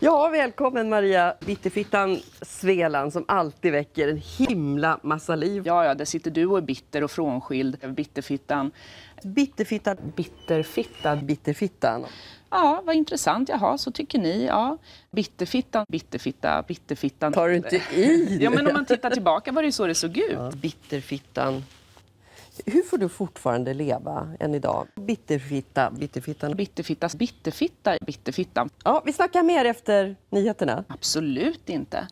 Ja, välkommen Maria Bitterfittan Svelan som alltid väcker en himla massa liv. Ja, ja, där sitter du och är bitter och frånskild. Bitterfittan. Bitterfittan. Bitterfittan. Bitterfittan. Ja, vad intressant. Jaha, så tycker ni. Ja. Bitterfittan, bitterfitta, bitterfittan. Tar du inte i? ja, men om man tittar tillbaka var det så det såg ut. Ja. Bitterfittan, hur får du fortfarande leva än idag? Bitterfitta, bitterfittan. Bitterfittas bitterfitta, bitterfittan. Ja, vi snackar mer efter nyheterna. Absolut inte.